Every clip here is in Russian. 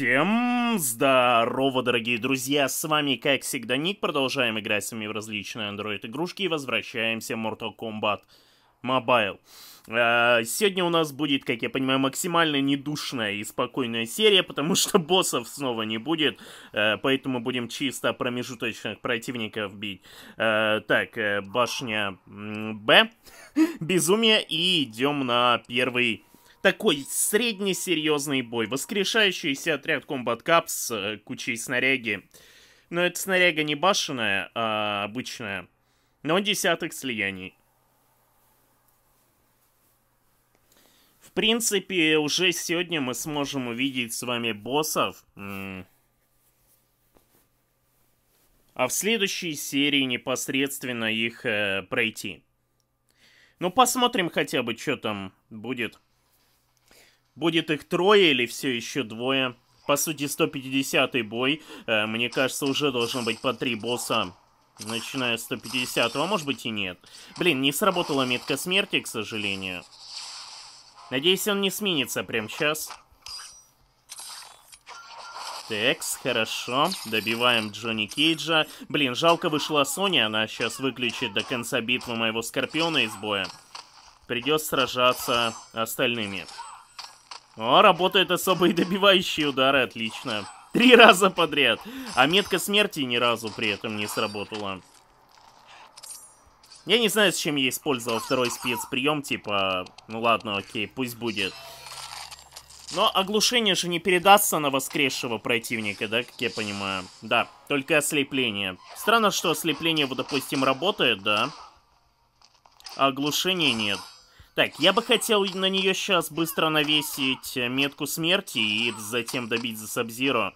Всем здорово, дорогие друзья! С вами, как всегда, Ник. Продолжаем играть с вами в различные Android-игрушки и возвращаемся в Mortal Kombat Mobile. А, сегодня у нас будет, как я понимаю, максимально недушная и спокойная серия, потому что боссов снова не будет, а, поэтому будем чисто промежуточных противников бить. А, так, э, башня Б, безумие, и идем на первый такой среднесерьезный бой, воскрешающийся отряд Combat Cup с э, кучей снаряги. Но это снаряга не башенная, а обычная. Но десятых слияний. В принципе, уже сегодня мы сможем увидеть с вами боссов. А в следующей серии непосредственно их э, пройти. Ну, посмотрим хотя бы, что там будет. Будет их трое или все еще двое? По сути, 150-й бой, э, мне кажется, уже должно быть по три босса. Начиная с 150-го, а может быть и нет. Блин, не сработала метка смерти, к сожалению. Надеюсь, он не сменится прямо сейчас. Текс, хорошо. Добиваем Джонни Кейджа. Блин, жалко вышла Соня, она сейчас выключит до конца битвы моего Скорпиона из боя. Придется сражаться остальными. О, работают особые добивающие удары, отлично. Три раза подряд. А метка смерти ни разу при этом не сработала. Я не знаю, зачем я использовал второй спецприем, типа... Ну ладно, окей, пусть будет. Но оглушение же не передастся на воскресшего противника, да, как я понимаю? Да, только ослепление. Странно, что ослепление, вот, допустим, работает, да? А оглушение нет. Так, я бы хотел на нее сейчас быстро навесить метку смерти и затем добить за Сабзиру.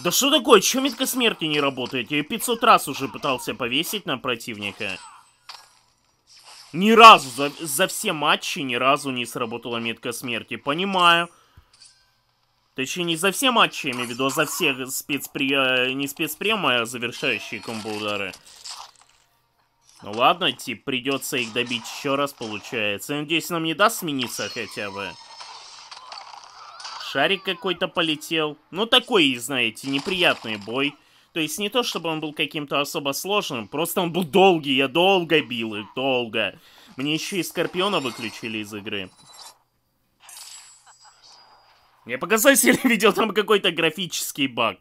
Да что такое? Чё метка смерти не работает? Я 500 раз уже пытался повесить на противника. Ни разу, за, за все матчи ни разу не сработала метка смерти. Понимаю. Точнее, не за все матчи, я имею в виду, а за все спецпри... Э, не спецпрема, а завершающие комбо-удары. Ну ладно, тип, придется их добить еще раз, получается. Я надеюсь, нам не даст смениться хотя бы. Шарик какой-то полетел. Ну, такой, знаете, неприятный бой. То есть не то, чтобы он был каким-то особо сложным, просто он был долгий, я долго бил их, долго. Мне еще и Скорпиона выключили из игры. Мне показалось, или видел там какой-то графический баг.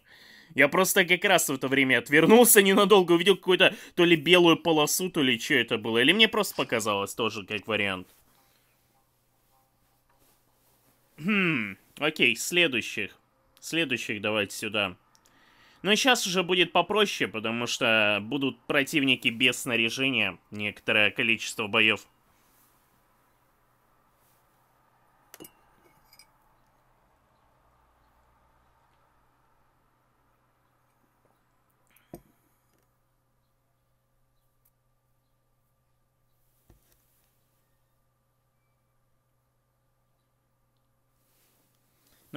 Я просто как раз в это время отвернулся ненадолго, увидел какую-то то ли белую полосу, то ли что это было. Или мне просто показалось тоже как вариант. Хм, окей, следующих. Следующих давайте сюда. Но сейчас уже будет попроще, потому что будут противники без снаряжения некоторое количество боев.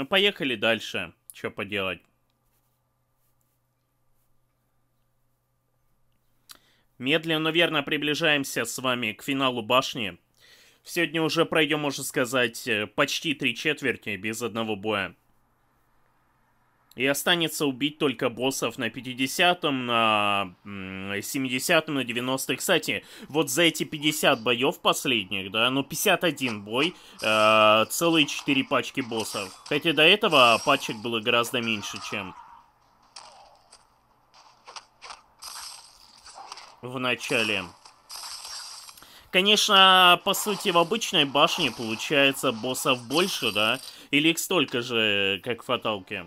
Ну, поехали дальше. Что поделать? Медленно, но верно приближаемся с вами к финалу башни. Сегодня уже пройдем, можно сказать, э, почти три четверти без одного боя. И останется убить только боссов на 50-м, на 70-м, на 90-м. Кстати, вот за эти 50 боев последних, да, ну 51 бой, э, целые 4 пачки боссов. Хотя до этого пачек было гораздо меньше, чем в начале. Конечно, по сути, в обычной башне получается боссов больше, да? Или их столько же, как в Фаталке.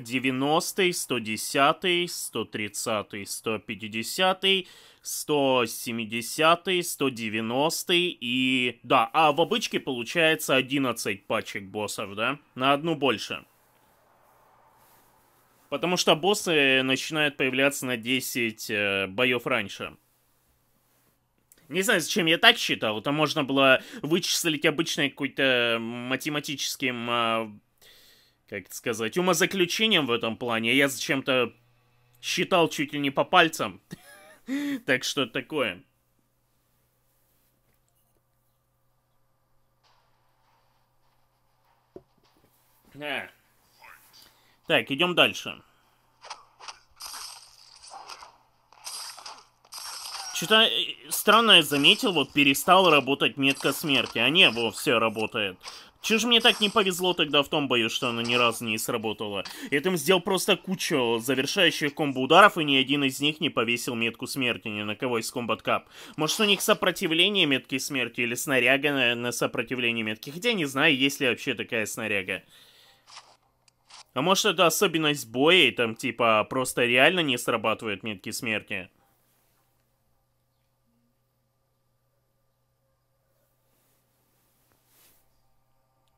90, 110, 130, 150, 170, 190 и... Да, а в обычке получается 11 пачек боссов, да? На одну больше. Потому что боссы начинают появляться на 10 э, боев раньше. Не знаю, зачем я так считал. Это можно было вычислить обычной какой-то математическим э, как это сказать, умозаключением в этом плане. А я зачем-то считал чуть ли не по пальцам. так что такое. Так, идем дальше. Что-то э, странное заметил, вот перестал работать метка смерти. А не, во, все работает. Че же мне так не повезло тогда в том бою, что оно ни разу не сработало? Я там сделал просто кучу завершающих комбо-ударов, и ни один из них не повесил метку смерти ни на кого из Комбат Кап. Может, у них сопротивление метки смерти или снаряга на, на сопротивление метки? Хотя не знаю, есть ли вообще такая снаряга. А может, это особенность боя, и там, типа, просто реально не срабатывают метки смерти?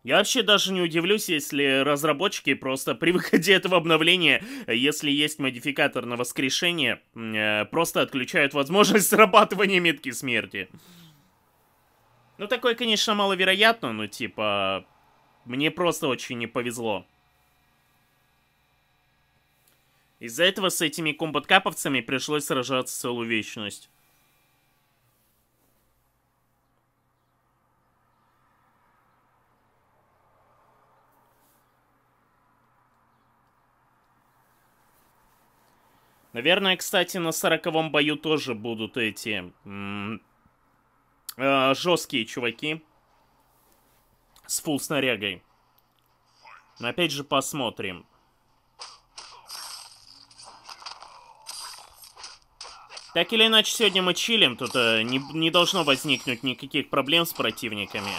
Я вообще даже не удивлюсь, если разработчики просто при выходе этого обновления, если есть модификатор на воскрешение, э, просто отключают возможность срабатывания метки смерти. Ну, такое, конечно, маловероятно, но типа... Мне просто очень не повезло. Из-за этого с этими комбат-каповцами пришлось сражаться целую вечность. Наверное, кстати, на сороковом бою тоже будут эти э, жесткие чуваки с фул снарягой. Но опять же посмотрим. Так или иначе, сегодня мы чилим, тут э, не, не должно возникнуть никаких проблем с противниками.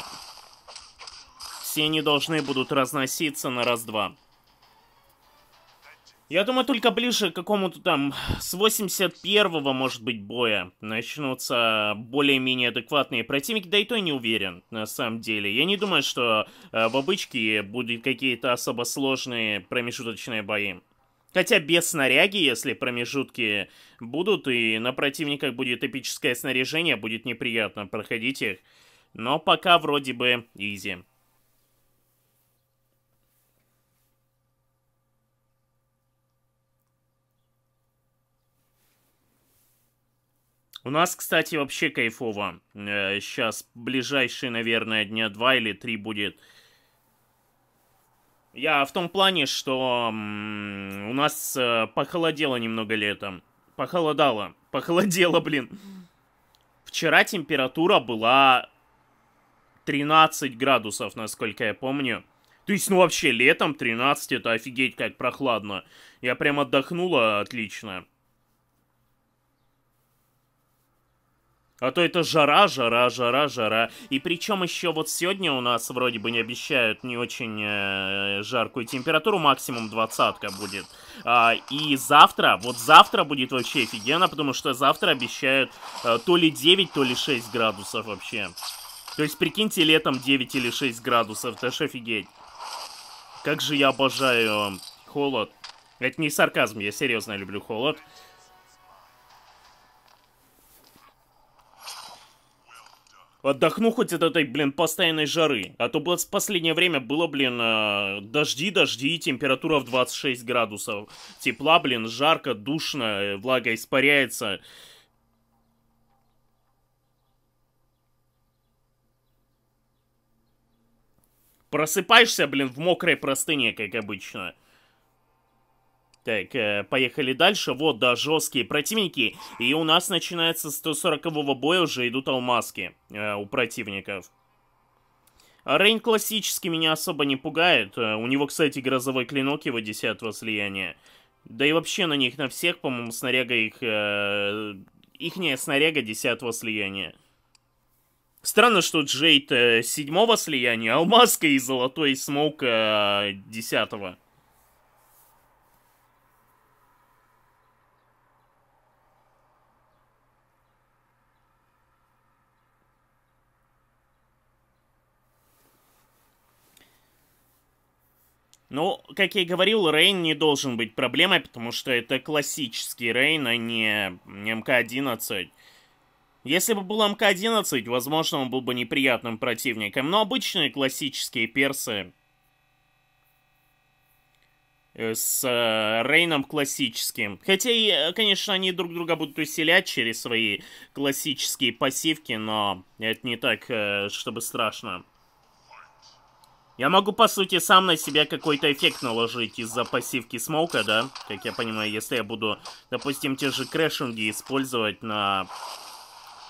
Все они должны будут разноситься на раз-два. Я думаю, только ближе к какому-то там с 81-го, может быть, боя начнутся более-менее адекватные противники. Да и то не уверен, на самом деле. Я не думаю, что э, в обычке будут какие-то особо сложные промежуточные бои. Хотя без снаряги, если промежутки будут, и на противниках будет эпическое снаряжение, будет неприятно проходить их. Но пока вроде бы изи. У нас, кстати, вообще кайфово. Сейчас э, ближайшие, наверное, дня два или три будет... Я в том плане, что у нас э, похолодело немного летом. Похолодало. Похолодело, блин. Вчера температура была 13 градусов, насколько я помню. То есть, ну вообще, летом 13 это офигеть как прохладно. Я прям отдохнула отлично. А то это жара, жара, жара, жара. И причем еще вот сегодня у нас вроде бы не обещают не очень э, жаркую температуру, максимум двадцатка будет. А, и завтра, вот завтра будет вообще офигенно, потому что завтра обещают э, то ли 9, то ли 6 градусов вообще. То есть, прикиньте, летом 9 или 6 градусов, это ж офигеть. Как же я обожаю э, холод. Это не сарказм, я серьезно люблю холод. Холод. Отдохну хоть от этой, блин, постоянной жары. А то, блин, в последнее время было, блин, э, дожди, дожди, температура в 26 градусов. Тепла, блин, жарко, душно, э, влага испаряется. Просыпаешься, блин, в мокрой простыне, как обычно. Так, э, поехали дальше. Вот, да, жесткие противники. И у нас начинается 140-го боя уже идут алмазки э, у противников. Рейн классически меня особо не пугает. Э, у него, кстати, грозовой клинок его 10-го слияния. Да и вообще на них, на всех, по-моему, снаряга их... Э, ихняя снаряга 10-го слияния. Странно, что Джейд э, 7-го слияния, а Алмазка и Золотой Смоук э, 10-го. Ну, как я и говорил, Рейн не должен быть проблемой, потому что это классический Рейн, а не МК-11. Если бы был МК-11, возможно, он был бы неприятным противником, но обычные классические персы э, с э, Рейном классическим. Хотя, и, э, конечно, они друг друга будут усилять через свои классические пассивки, но это не так, э, чтобы страшно. Я могу, по сути, сам на себя какой-то эффект наложить из-за пассивки Смолка, да? Как я понимаю, если я буду, допустим, те же крэшинги использовать на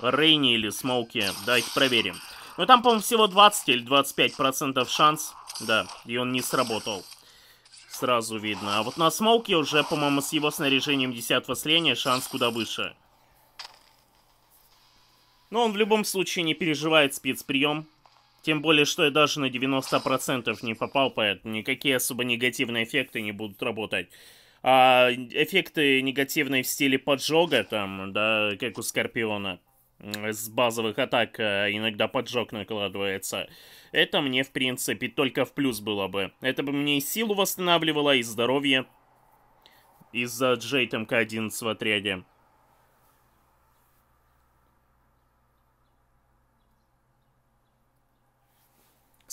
Рейне или Смолке, Давайте проверим. Ну там, по-моему, всего 20 или 25% шанс. Да, и он не сработал. Сразу видно. А вот на Смолке уже, по-моему, с его снаряжением 10 слияния шанс куда выше. Но он в любом случае не переживает спецприем. Тем более, что я даже на 90% не попал, поэтому никакие особо негативные эффекты не будут работать. А эффекты негативные в стиле поджога, там, да, как у Скорпиона, с базовых атак э, иногда поджог накладывается. Это мне, в принципе, только в плюс было бы. Это бы мне и силу восстанавливало, и здоровье из-за Джейт МК-11 в отряде.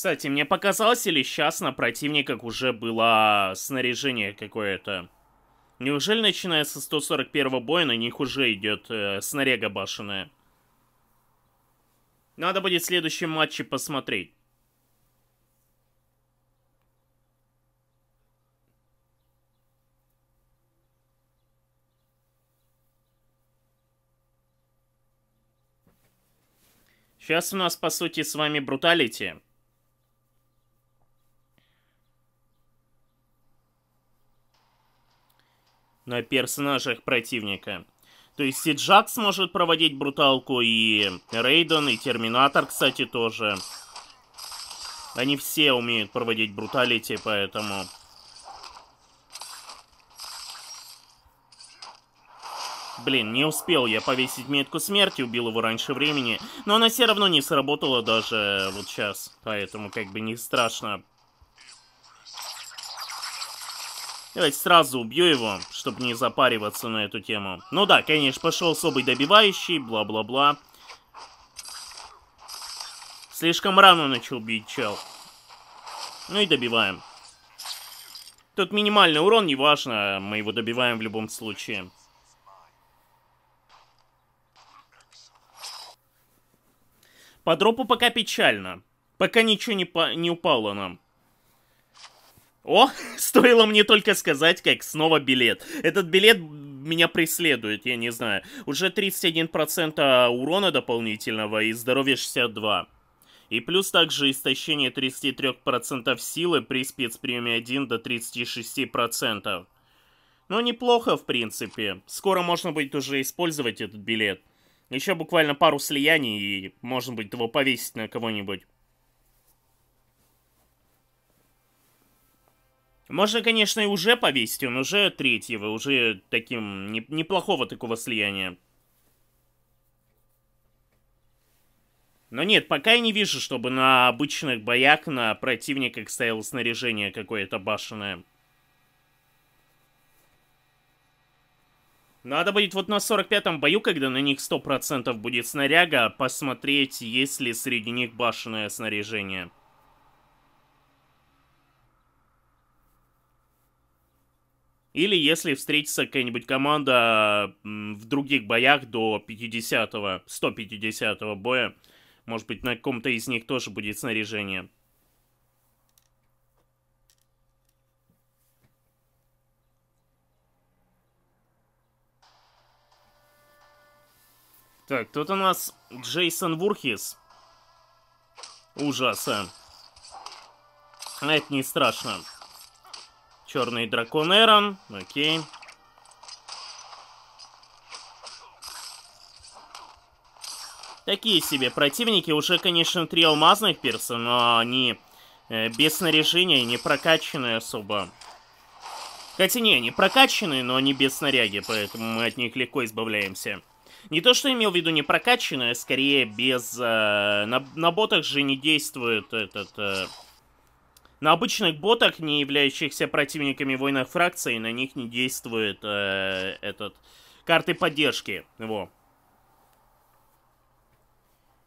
Кстати, мне показалось, или сейчас на противниках уже было снаряжение какое-то. Неужели, начиная со 141 боя, на них уже идет э, снаряга башенная? Надо будет в следующем матче посмотреть. Сейчас у нас, по сути, с вами бруталити. на персонажах противника. То есть и Джакс может проводить бруталку, и Рейден, и Терминатор, кстати, тоже. Они все умеют проводить бруталити, поэтому... Блин, не успел я повесить метку смерти, убил его раньше времени, но она все равно не сработала даже вот сейчас, поэтому как бы не страшно. Давайте сразу убью его, чтобы не запариваться на эту тему. Ну да, конечно, пошел особый добивающий, бла-бла-бла. Слишком рано начал бить чел. Ну и добиваем. Тут минимальный урон, неважно, мы его добиваем в любом случае. По дропу пока печально. Пока ничего не, по не упало нам. О, стоило мне только сказать, как снова билет. Этот билет меня преследует, я не знаю. Уже 31% урона дополнительного и здоровья 62. И плюс также истощение 33% силы при спецприеме 1 до 36%. Но ну, неплохо, в принципе. Скоро можно будет уже использовать этот билет. Еще буквально пару слияний, и можно будет его повесить на кого-нибудь. Можно, конечно, и уже повесить, он уже третьего, уже таким не, неплохого такого слияния. Но нет, пока я не вижу, чтобы на обычных боях на противниках стояло снаряжение какое-то башенное. Надо будет вот на 45-м бою, когда на них 100% будет снаряга, посмотреть, есть ли среди них башенное снаряжение. Или если встретится какая-нибудь команда в других боях до 50-го, 150-го боя, может быть, на ком-то из них тоже будет снаряжение. Так, тут у нас Джейсон Вурхис. Ужаса. Это не страшно. Черный дракон Эрон. Окей. Такие себе противники. Уже, конечно, три алмазных перса, но они э, без снаряжения, не прокачанные особо. Хотя не, они прокачанные, но они без снаряги, поэтому мы от них легко избавляемся. Не то, что имел в виду не прокачанные, а скорее без... Э, на, на ботах же не действует этот... Э, на обычных ботах, не являющихся противниками в войнах фракции, на них не действует э, этот карты поддержки. Во.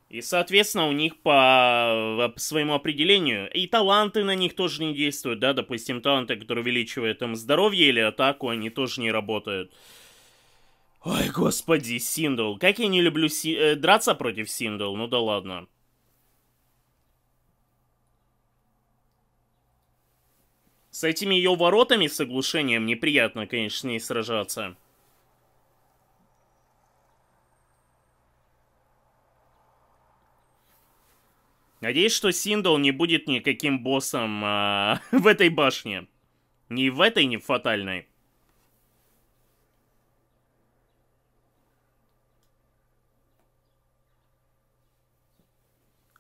И, соответственно, у них по, э, по своему определению и таланты на них тоже не действуют, да, допустим, таланты, которые увеличивают им здоровье или атаку, они тоже не работают. Ой, господи, Синдл. Как я не люблю си э, драться против Синдл, ну да ладно. С этими ее воротами с оглушением неприятно, конечно, с ней сражаться. Надеюсь, что Синдол не будет никаким боссом а, в этой башне. Ни в этой, ни в фатальной.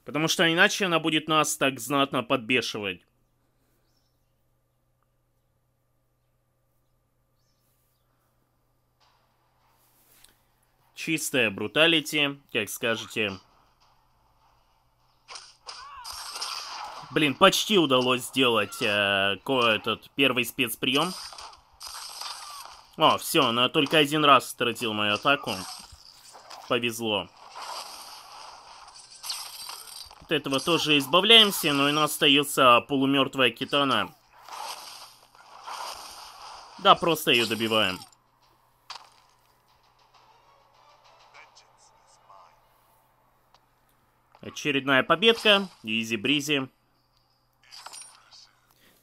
Потому что иначе она будет нас так знатно подбешивать. Чистая бруталити, как скажете. Блин, почти удалось сделать э, этот первый спецприем. О, все, но только один раз стратил мою атаку. Повезло. От этого тоже избавляемся, но и нас остается полумертвая китана. Да, просто ее добиваем. Очередная победка. Изи-бризи.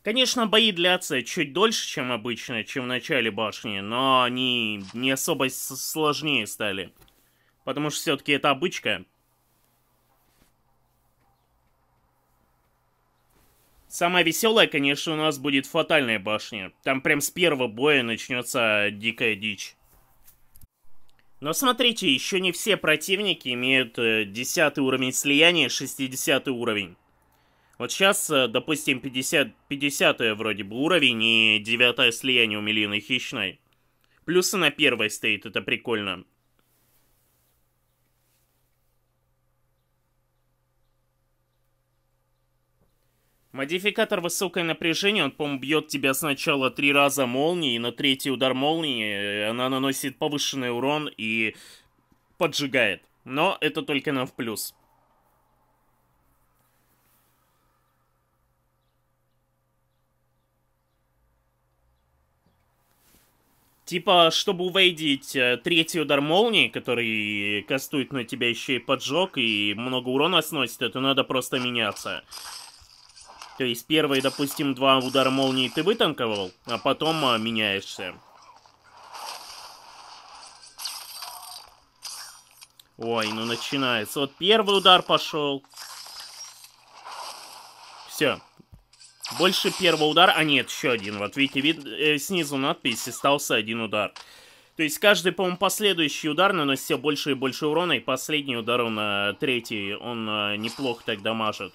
Конечно, бои длятся чуть дольше, чем обычно, чем в начале башни, но они не особо сложнее стали. Потому что все-таки это обычка. Самая веселая, конечно, у нас будет фатальная башня. Там прям с первого боя начнется дикая дичь. Но смотрите, еще не все противники имеют 10 э, уровень слияния, 60 уровень. Вот сейчас, э, допустим, 50, 50 вроде бы уровень и 9 слияние у Мелины Хищной. Плюсы на первой стоит, это прикольно. Модификатор высокое напряжение, он, по-моему, бьет тебя сначала три раза молнией, на третий удар молнии э, она наносит повышенный урон и поджигает. Но это только нам в плюс. Типа, чтобы увейдить э, третий удар молнии, который кастует на тебя еще и поджог и много урона сносит, это надо просто меняться. То есть первые, допустим, два удара молнии ты вытанковал, а потом а, меняешься. Ой, ну начинается. Вот первый удар пошел. Все. Больше первого удара... А нет, еще один. Вот видите, вид... э, снизу надпись «Остался один удар». То есть каждый, по-моему, последующий удар наносит все больше и больше урона, и последний удар он э, третий, он э, неплохо так дамажит.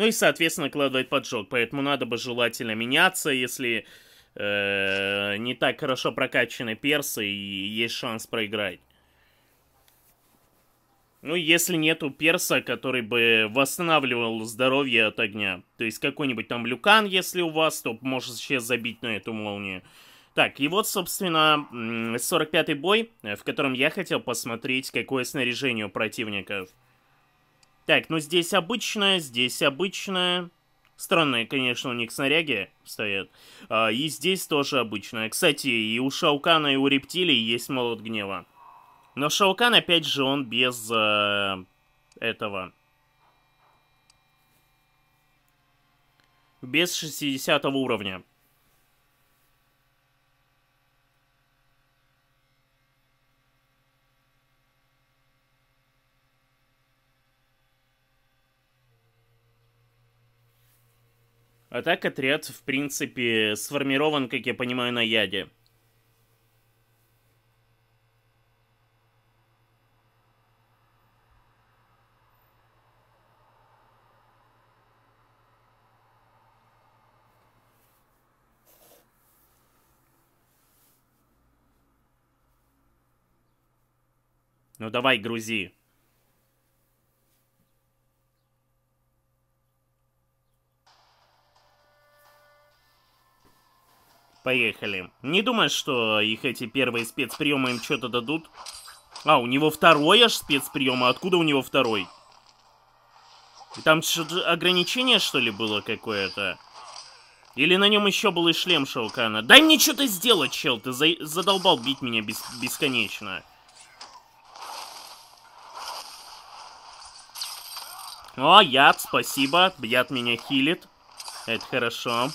Ну и, соответственно, кладывает поджог. Поэтому надо бы желательно меняться, если э, не так хорошо прокачаны персы и есть шанс проиграть. Ну, если нету перса, который бы восстанавливал здоровье от огня. То есть какой-нибудь там люкан, если у вас, то может вообще забить на эту молнию. Так, и вот, собственно, 45-й бой, э, в котором я хотел посмотреть, какое снаряжение у противников. Так, ну здесь обычная, здесь обычная. Странные, конечно, у них снаряги стоят. А, и здесь тоже обычная. Кстати, и у Шаукана, и у рептилий есть молот гнева. Но Шаукан, опять же, он без э, этого. Без 60 уровня. А так отряд, в принципе, сформирован, как я понимаю, на яде. Ну давай, грузи. Поехали. Не думаешь, что их эти первые спецприемы им что-то дадут? А, у него второй аж спецприем, а откуда у него второй? И там что-то ограничение, что ли, было какое-то? Или на нем еще был и шлем Шаукана? Дай мне что-то сделать, чел, ты за задолбал бить меня бес бесконечно. О, яд, спасибо, яд меня хилит. Это хорошо.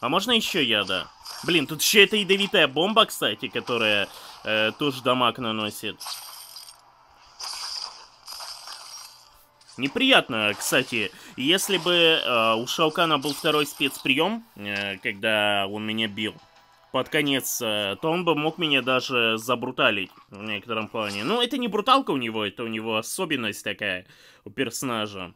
А можно еще яда? Блин, тут еще эта ядовитая бомба, кстати, которая э, тоже дамаг наносит. Неприятно, кстати. Если бы э, у Шаукана был второй спецприем, э, когда он меня бил под конец, э, то он бы мог меня даже забруталить в некотором плане. Ну, это не бруталка у него, это у него особенность такая у персонажа.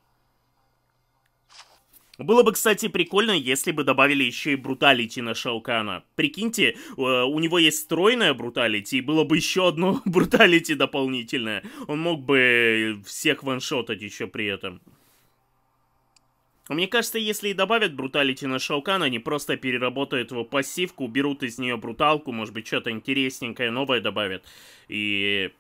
Было бы, кстати, прикольно, если бы добавили еще и бруталити на Шалкана. Прикиньте, э, у него есть стройная бруталити, и было бы еще одно бруталити дополнительное. Он мог бы э, всех ваншотать еще при этом. Мне кажется, если и добавят бруталити на Шаукана, они просто переработают его пассивку, уберут из нее бруталку, может быть, что-то интересненькое новое добавят. И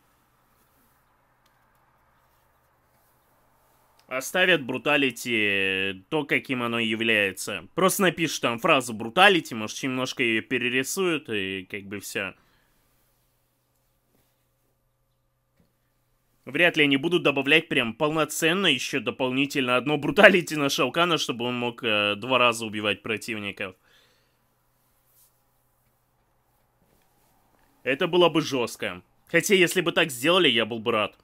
оставят бруталити то, каким оно является. Просто напишешь там фразу бруталити, может, немножко ее перерисуют, и как бы все. Вряд ли они будут добавлять прям полноценно еще дополнительно одно бруталити на Шалкана, чтобы он мог э, два раза убивать противников. Это было бы жестко. Хотя, если бы так сделали, я был бы рад.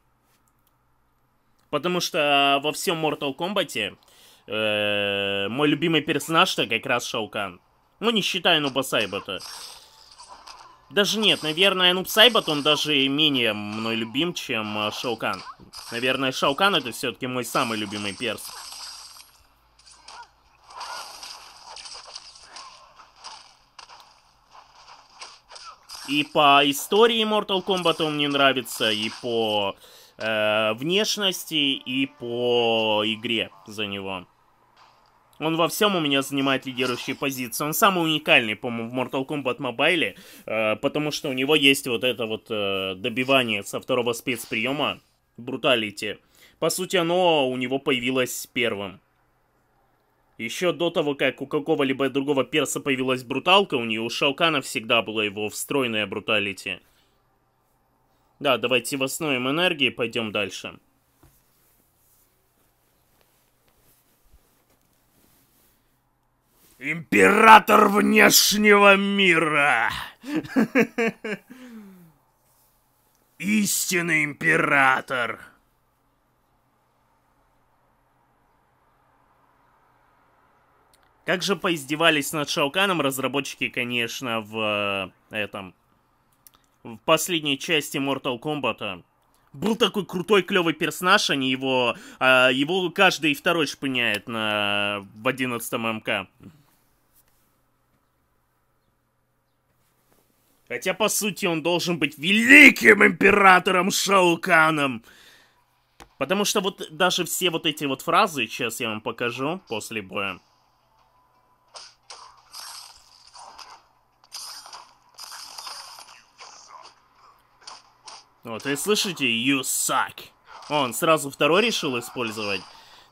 Потому что э, во всем Mortal Kombat э, мой любимый персонаж это как раз Шаукан. Ну, не считая Нуба Сайбата. Даже нет, наверное, Нуб Сайбат, он даже менее мной любим, чем э, Шаукан. Наверное, Шаукан это все-таки мой самый любимый перс. И по истории Mortal Kombat он мне нравится, и по э, внешности и по игре за него. Он во всем у меня занимает лидирующие позиции. Он самый уникальный, по-моему, в Mortal Kombat Mobile, э, потому что у него есть вот это вот э, добивание со второго спецприема, бруталити. По сути, оно у него появилось первым. Еще до того, как у какого-либо другого перса появилась бруталка, у нее у Шалкана всегда была его встроенная бруталити. Да, давайте восстановим энергии, пойдем дальше. Император внешнего мира! Истинный император! Как же поиздевались над Шауканом разработчики, конечно, в э, этом в последней части Mortal Kombat. Был такой крутой, клевый персонаж, они его... А, его каждый второй шпыняет на, в 11 МК. Хотя, по сути, он должен быть великим императором Шауканом. Потому что вот даже все вот эти вот фразы, сейчас я вам покажу после боя. Вот, и слышите, you suck. Он сразу второй решил использовать.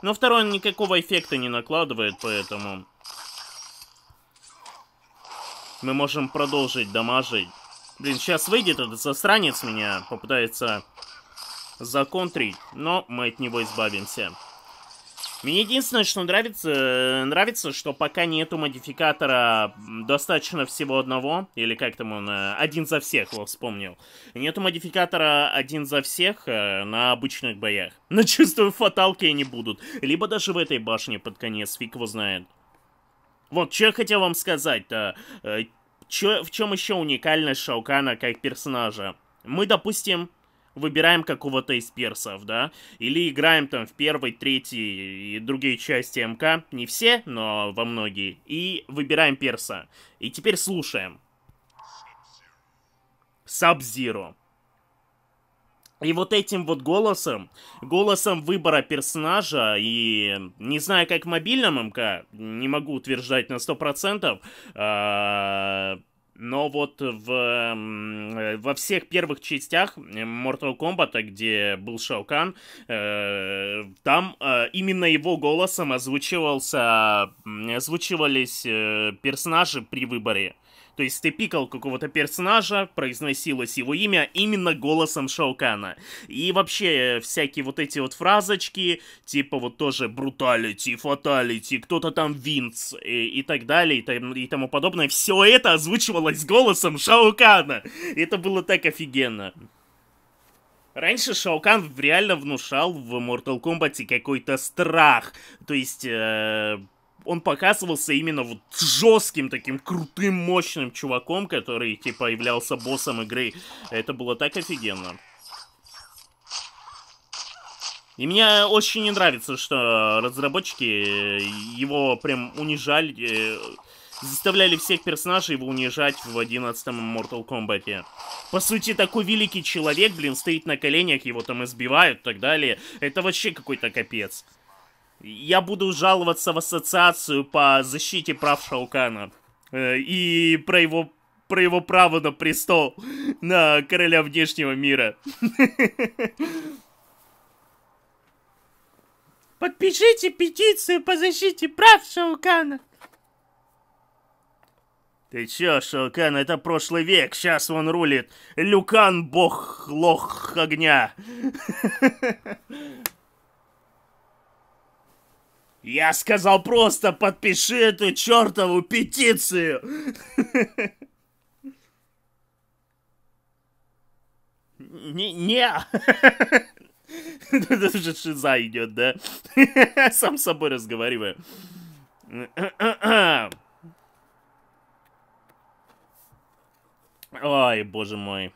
Но второй никакого эффекта не накладывает, поэтому... Мы можем продолжить дамажить. Блин, сейчас выйдет этот засранец меня, попытается законтрить, но мы от него избавимся. Мне единственное, что нравится, э, нравится, что пока нету модификатора достаточно всего одного, или как там он, э, один за всех, его вспомнил. Нету модификатора один за всех э, на обычных боях. Но чувствую, фаталки они будут. Либо даже в этой башне под конец, фиг его знает. Вот, что я хотел вам сказать-то. Чё, в чем еще уникальность Шаукана как персонажа? Мы, допустим, выбираем какого-то из персов, да, или играем там в первой, третьей и другие части МК, не все, но во многие, и выбираем перса. И теперь слушаем. Саб-Зиро. И вот этим вот голосом, голосом выбора персонажа, и не знаю, как в мобильном МК, не могу утверждать на 100%, э, но вот в, во всех первых частях Mortal Kombat, где был Шао Кан, э, там э, именно его голосом озвучивался, озвучивались э, персонажи при выборе. То есть ты пикал какого-то персонажа, произносилось его имя именно голосом Шаукана. И вообще э, всякие вот эти вот фразочки, типа вот тоже бруталити, фаталити, кто-то там Винц и, э, и так далее и, и тому подобное. Все это озвучивалось голосом Шаукана. Это было так офигенно. Раньше Шаукан реально внушал в Mortal Kombat какой-то страх. То есть... Э он показывался именно вот жестким таким крутым, мощным чуваком, который, типа, являлся боссом игры. Это было так офигенно. И мне очень не нравится, что разработчики его прям унижали, э, заставляли всех персонажей его унижать в 11-м Mortal Kombat. По сути, такой великий человек, блин, стоит на коленях, его там избивают и так далее. Это вообще какой-то капец. Я буду жаловаться в ассоциацию по защите прав Шаукана. Э, и про его про его право на престол, на короля внешнего мира. Подпишите петицию по защите прав Шаукана. Ты чё, Шаукан, это прошлый век, сейчас он рулит. Люкан, бог, лох огня. Я сказал просто подпиши эту чертову петицию. Не, не. Это же шиза идет, да? Сам с собой разговариваю. Ой, боже мой.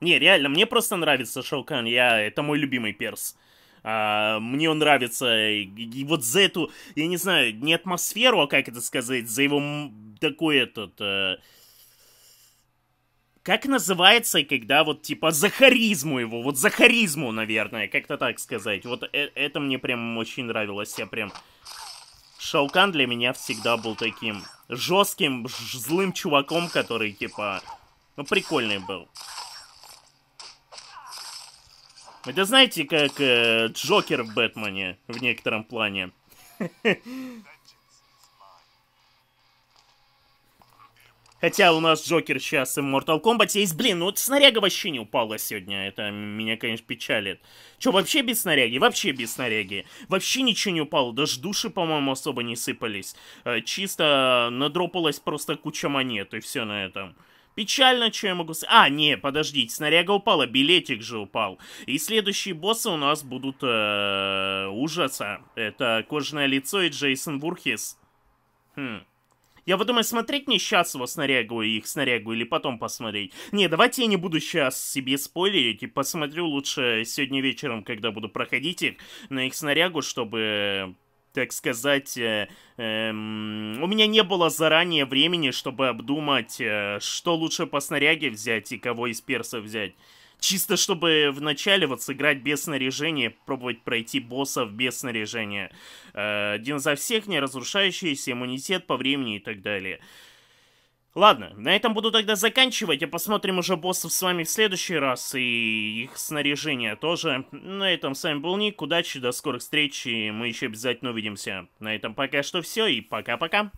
Не, реально, мне просто нравится Шоукан. Я, это мой любимый перс. А, мне он нравится. И, вот за эту, я не знаю, не атмосферу, а как это сказать, за его такой этот... Э, как называется, когда вот типа за харизму его, вот за харизму, наверное, как-то так сказать. Вот э это мне прям очень нравилось, я прям... Шаукан для меня всегда был таким жестким, злым чуваком, который типа... Ну, прикольный был. Это знаете, как э, Джокер в Бэтмене в некотором плане. Хотя у нас Джокер сейчас и в Mortal Kombat есть. Блин, ну вот снаряга вообще не упала сегодня. Это меня, конечно, печалит. Че, вообще без снаряги? Вообще без снаряги. Вообще ничего не упало. Даже души, по-моему, особо не сыпались. Э, чисто надропалась просто куча монет, и все на этом. Печально, что я могу сказать. А, не, подождите, снаряга упала, билетик же упал. И следующие боссы у нас будут э, ужаса. Это Кожаное лицо и Джейсон Вурхис. Хм. Я вот думаю, смотреть мне сейчас его снарягу и их снарягу, или потом посмотреть. Не, давайте я не буду сейчас себе спойлерить, и посмотрю лучше сегодня вечером, когда буду проходить их, на их снарягу, чтобы так сказать, э, э, у меня не было заранее времени, чтобы обдумать, э, что лучше по снаряге взять и кого из персов взять. Чисто чтобы вначале вот сыграть без снаряжения, пробовать пройти боссов без снаряжения. Э, один за всех, неразрушающийся, иммунитет по времени и так далее. Ладно, на этом буду тогда заканчивать, и посмотрим уже боссов с вами в следующий раз, и их снаряжение тоже. На этом с вами был Ник, удачи, до скорых встреч, и мы еще обязательно увидимся. На этом пока что все, и пока-пока.